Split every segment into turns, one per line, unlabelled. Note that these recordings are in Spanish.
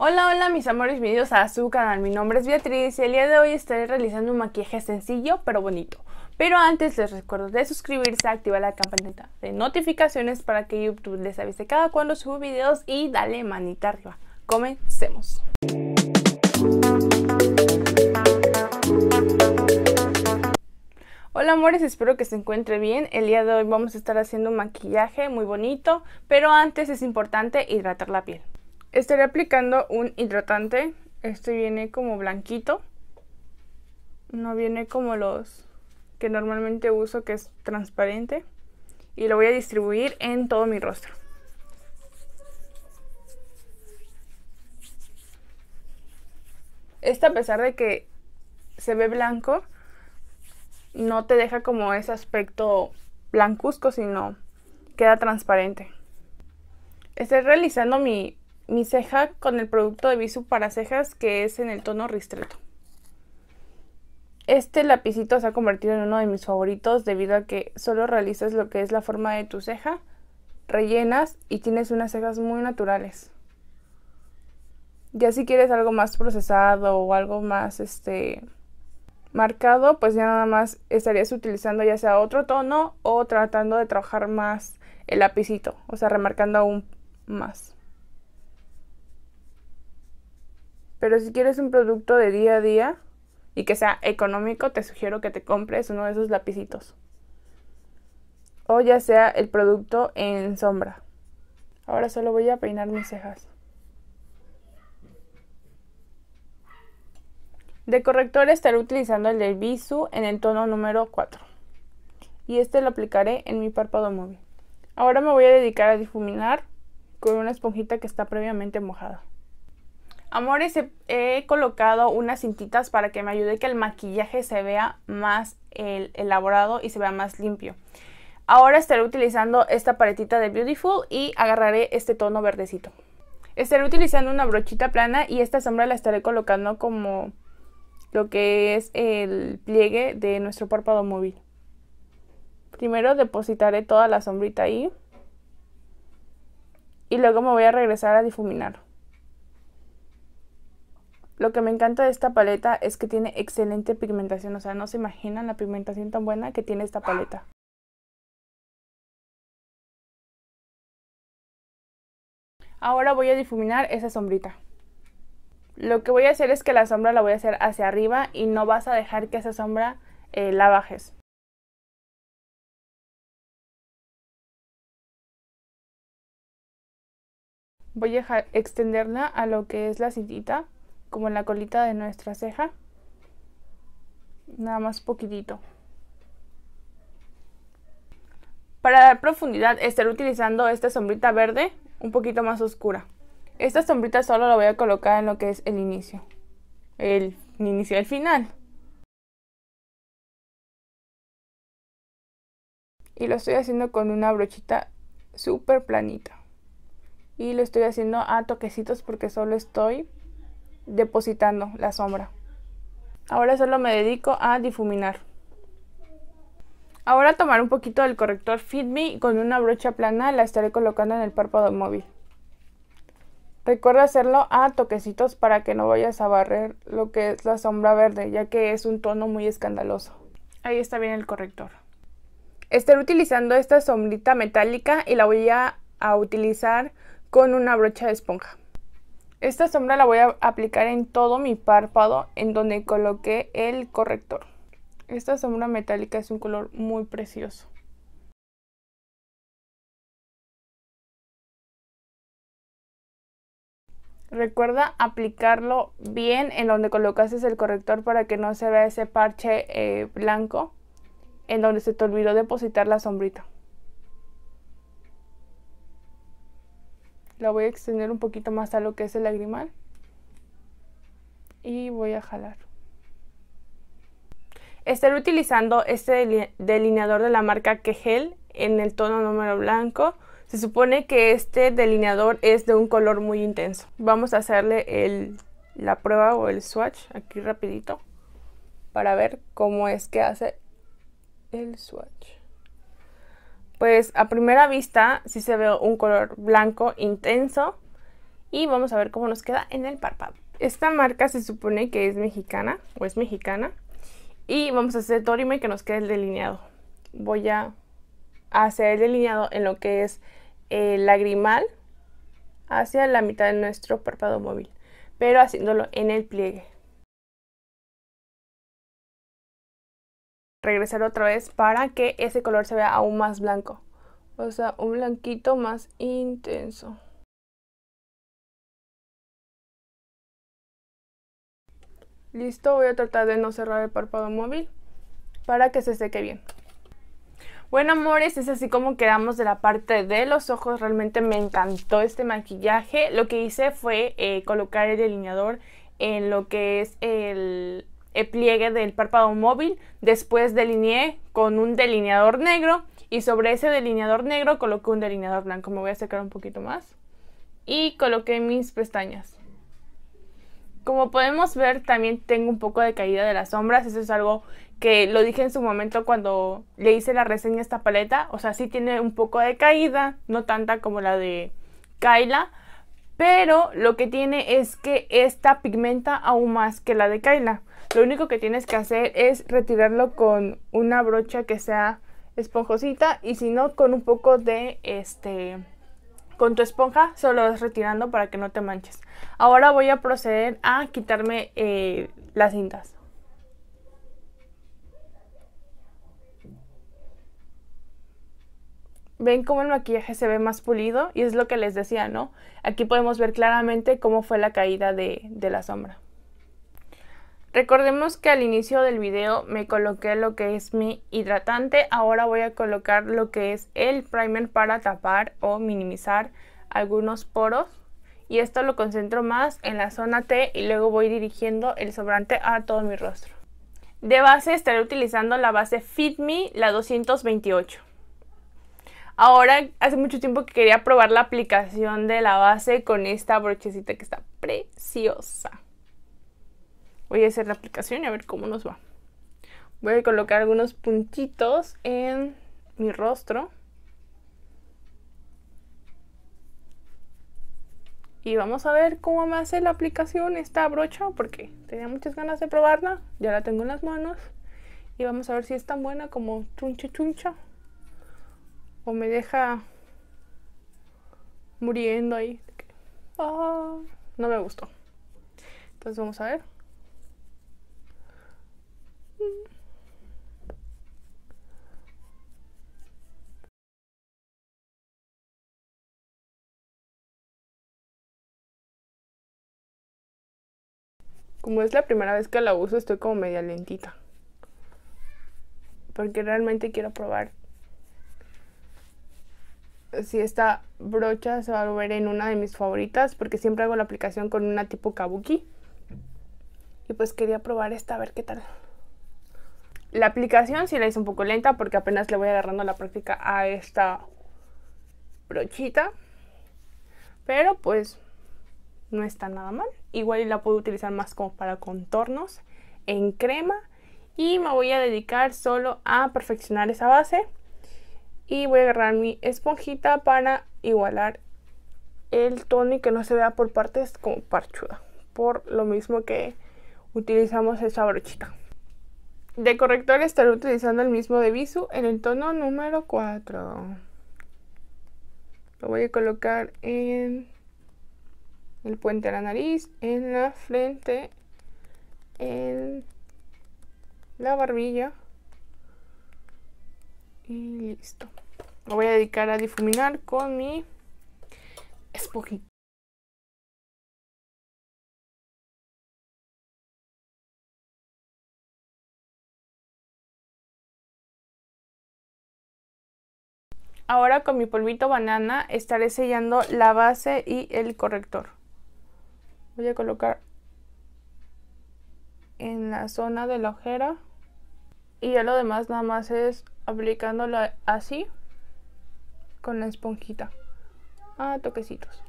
Hola, hola mis amores, bienvenidos a su canal, mi nombre es Beatriz y el día de hoy estaré realizando un maquillaje sencillo pero bonito. Pero antes les recuerdo de suscribirse, activar la campanita de notificaciones para que YouTube les avise cada cuando subo videos y dale manita arriba. Comencemos. Hola amores, espero que se encuentre bien. El día de hoy vamos a estar haciendo un maquillaje muy bonito, pero antes es importante hidratar la piel. Estaré aplicando un hidratante. Este viene como blanquito. No viene como los que normalmente uso, que es transparente. Y lo voy a distribuir en todo mi rostro. Este a pesar de que se ve blanco, no te deja como ese aspecto blancuzco, sino queda transparente. Estoy realizando mi mi ceja con el producto de Bisu para cejas que es en el tono ristreto. Este lapicito se ha convertido en uno de mis favoritos debido a que solo realizas lo que es la forma de tu ceja, rellenas y tienes unas cejas muy naturales. Ya si quieres algo más procesado o algo más este marcado, pues ya nada más estarías utilizando ya sea otro tono o tratando de trabajar más el lapicito, o sea, remarcando aún más. Pero si quieres un producto de día a día y que sea económico, te sugiero que te compres uno de esos lapicitos. O ya sea el producto en sombra. Ahora solo voy a peinar mis cejas. De corrector estaré utilizando el del Visu en el tono número 4. Y este lo aplicaré en mi párpado móvil. Ahora me voy a dedicar a difuminar con una esponjita que está previamente mojada. Amores, he, colocado unas cintitas para que me ayude que el maquillaje se vea más elaborado y se vea más limpio. Ahora estaré utilizando esta paletita de Beautiful y agarraré este tono verdecito. Estaré utilizando una brochita plana y esta sombra la estaré colocando como lo que es el pliegue de nuestro párpado móvil. Primero depositaré toda la sombrita ahí. Y luego me voy a regresar a difuminar. Lo que me encanta de esta paleta es que tiene excelente pigmentación, o sea, no se imaginan la pigmentación tan buena que tiene esta paleta. Ahora voy a difuminar esa sombrita. Lo que voy a hacer es que la sombra la voy a hacer hacia arriba y no vas a dejar que esa sombra eh, la bajes. Voy a extenderla a lo que es la cintita como la colita de nuestra ceja. Nada más poquitito. Para dar profundidad estaré utilizando esta sombrita verde un poquito más oscura. Esta sombrita solo la voy a colocar en lo que es el inicio. El, inicio y el final.
Y lo estoy haciendo
con una brochita súper planita. Y lo estoy haciendo a toquecitos porque solo estoy depositando la sombra. Ahora solo me dedico a difuminar. Ahora tomar un poquito del corrector Fit Me y con una brocha plana la estaré colocando en el párpado móvil. Recuerda hacerlo a toquecitos para que no vayas a barrer lo que es la sombra verde, ya que es un tono muy escandaloso. Ahí está bien el corrector. Estaré utilizando esta sombrita metálica y la voy a utilizar con una brocha de esponja. Esta sombra la voy a aplicar en todo mi párpado en donde coloqué el corrector. Esta sombra metálica es un color muy precioso. Recuerda aplicarlo bien en donde colocaste el corrector para que no se vea ese parche eh, blanco en donde se te olvidó depositar la sombrita. la voy a extender un poquito más a lo que es el lagrimal y voy a jalar. Estaré utilizando este delineador de la marca Kegel en el tono número blanco. Se supone que este delineador es de un color muy intenso. Vamos a hacerle la prueba o el swatch aquí rapidito para ver cómo es que hace el swatch pues a primera vista sí se ve un color blanco intenso y vamos a ver cómo nos queda en el párpado. Esta marca se supone que es mexicana o es mexicana y vamos a hacer Torime y que nos quede el delineado. Voy a hacer el delineado en lo que es el lagrimal hacia la mitad de nuestro párpado móvil, pero haciéndolo en el pliegue. regresar otra vez para que ese color se vea aún más blanco. O sea, un blanquito más intenso. Listo, voy a tratar de no cerrar el párpado móvil para que se seque bien. Bueno, amores, es así como quedamos de la parte de los ojos. Realmente me encantó este maquillaje. Lo que hice fue eh, colocar el delineador en lo que es el, pliegue del párpado móvil, después delineé con un delineador negro y sobre ese delineador negro coloqué un delineador blanco. Me voy a secar un poquito más y coloqué mis pestañas. Como podemos ver, también tengo un poco de caída de las sombras. Eso es algo que lo dije en su momento cuando le hice la reseña a esta paleta. O sea, sí tiene un poco de caída, no tanta como la de Kaila Pero lo que tiene es que esta pigmenta aún más que la de Kaila lo único que tienes que hacer es retirarlo con una brocha que sea esponjosita y si no con un poco de este con tu esponja solo vas retirando para que no te manches. Ahora voy a proceder a quitarme eh, las cintas. ven cómo el maquillaje se ve más pulido y es lo que les decía, ¿no? Aquí podemos ver claramente cómo fue la caída de la sombra. Recordemos que al inicio del video me coloqué lo que es mi hidratante, ahora voy a colocar lo que es el primer para tapar o minimizar algunos poros y esto lo concentro más en la zona T y luego voy dirigiendo el sobrante a todo mi rostro. De base estaré utilizando la base Fit Me, la 228. Ahora, hace mucho tiempo que quería probar la aplicación de la base con esta brochecita que está preciosa. Voy a hacer la aplicación y a ver cómo nos va. Voy a colocar algunos puntitos en mi rostro. Y vamos a ver cómo me hace la aplicación esta brocha porque tenía muchas ganas de probarla. Ya la tengo en las manos. Y vamos a ver si es tan buena como chuncha chuncha. O me deja muriendo ahí. Ah, no me gustó. Entonces vamos a ver. Como es la primera vez que la uso, estoy como media lentita. Porque realmente quiero probar si esta brocha se va a volver en una de mis favoritas. Porque siempre hago la aplicación con una tipo kabuki. Y pues quería probar esta a ver qué tal. La aplicación sí la hice un poco lenta porque apenas le voy agarrando la práctica a esta brochita. Pero pues no está nada mal. Igual la puedo utilizar más como para contornos en crema. Y me voy a dedicar solo a perfeccionar esa base. Y voy a agarrar mi esponjita para igualar el tono y que no se vea por partes como parchuda. Por lo mismo que utilizamos esa brochita de corrector estaré utilizando el mismo de visu en el tono número 4. Lo voy a colocar en el puente de la nariz, en la frente, en la barbilla y listo. Lo voy a dedicar a difuminar con mi esponjita. Ahora con mi polvito banana estaré sellando la base y el corrector. Voy a colocar en la zona de la ojera. Y ya lo demás nada más es aplicándolo así con la esponjita. A ah, toquecitos.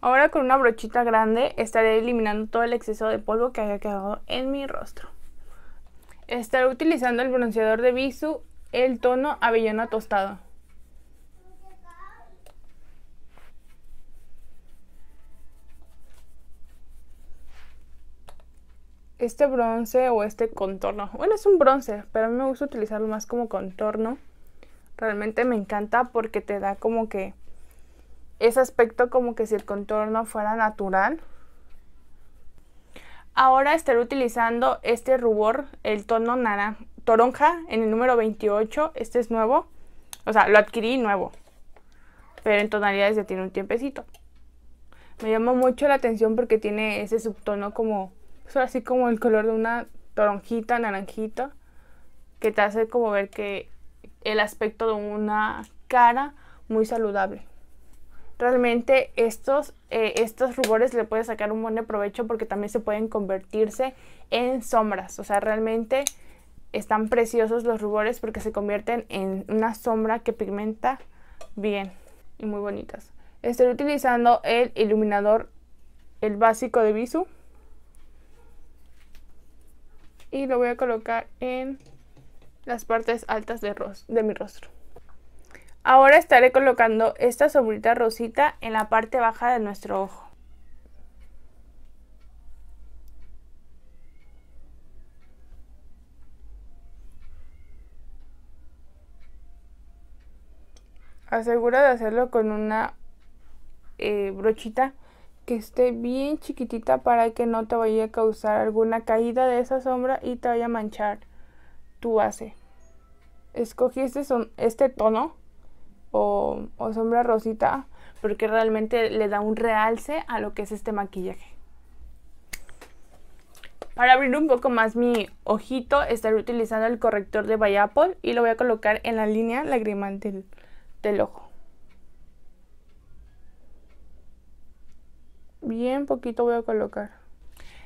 Ahora con una brochita grande estaré eliminando todo el exceso de polvo que haya quedado en mi rostro. Estaré utilizando el bronceador de bisu el tono avellana tostado. Este bronce o este contorno, bueno es un bronce, pero a mí me gusta utilizarlo más como contorno. Realmente me encanta porque te da como que ese aspecto como que si el contorno fuera natural. Ahora estaré utilizando este rubor, el tono naranja toronja en el número 28. Este es nuevo. O sea, lo adquirí nuevo. Pero en tonalidades ya tiene un tiempecito. Me llamó mucho la atención porque tiene ese subtono como... Es así como el color de una toronjita, naranjita. Que te hace como ver que el aspecto de una cara muy saludable. Realmente estos, eh, estos rubores le puedes sacar un buen provecho porque también se pueden convertirse en sombras. O sea, realmente están preciosos los rubores porque se convierten en una sombra que pigmenta bien y muy bonitas. Estoy utilizando el iluminador, el básico de Bisu. Y lo voy a colocar en las partes altas de, de mi rostro. Ahora estaré colocando esta sombrita rosita en la parte baja de nuestro ojo. asegura de hacerlo con una eh, brochita que esté bien chiquitita para que no te vaya a causar alguna caída de esa sombra y te vaya a manchar tu base. Escogí este, este tono o, sombra rosita porque realmente le da un realce a lo que es este maquillaje. Para abrir un poco más mi ojito, estaré utilizando el corrector de Bayapol y lo voy a colocar en la línea lagrimal del, del ojo. Bien poquito voy a colocar.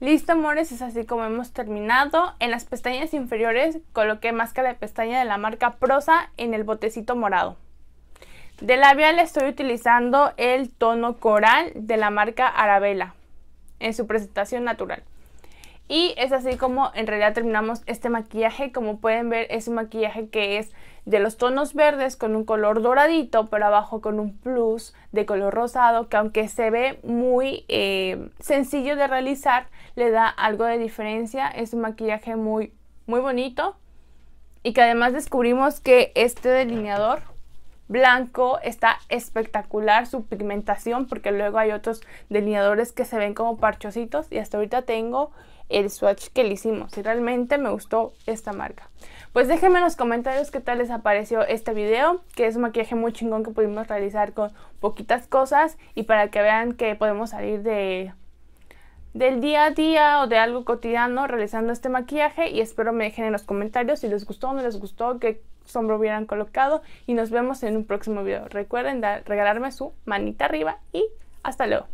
Listo, amores, es así como hemos terminado. En las pestañas inferiores coloqué máscara de pestaña de la marca Prosa en el botecito morado. De labial estoy utilizando el tono coral de la marca Arabella en su presentación natural. Y es así como en realidad terminamos este maquillaje. Como pueden ver es un maquillaje que es de los tonos verdes con un color doradito, pero abajo con un plus de color rosado que aunque se ve muy eh, sencillo de realizar, le da algo de diferencia. Es un maquillaje muy, muy bonito. Y que además descubrimos que este delineador blanco está espectacular su pigmentación porque luego hay otros delineadores que se ven como parchositos y hasta ahorita tengo el swatch que le hicimos. Y realmente me gustó esta marca. Pues déjenme en los comentarios qué tal les apareció este video, que es un maquillaje muy chingón que pudimos realizar con poquitas cosas y para que vean que podemos salir de del día a día o de algo cotidiano realizando este maquillaje y espero me dejen en los comentarios si les gustó o no les gustó, qué sombra hubieran colocado y nos vemos en un próximo video. Recuerden regalarme su manita arriba y hasta luego.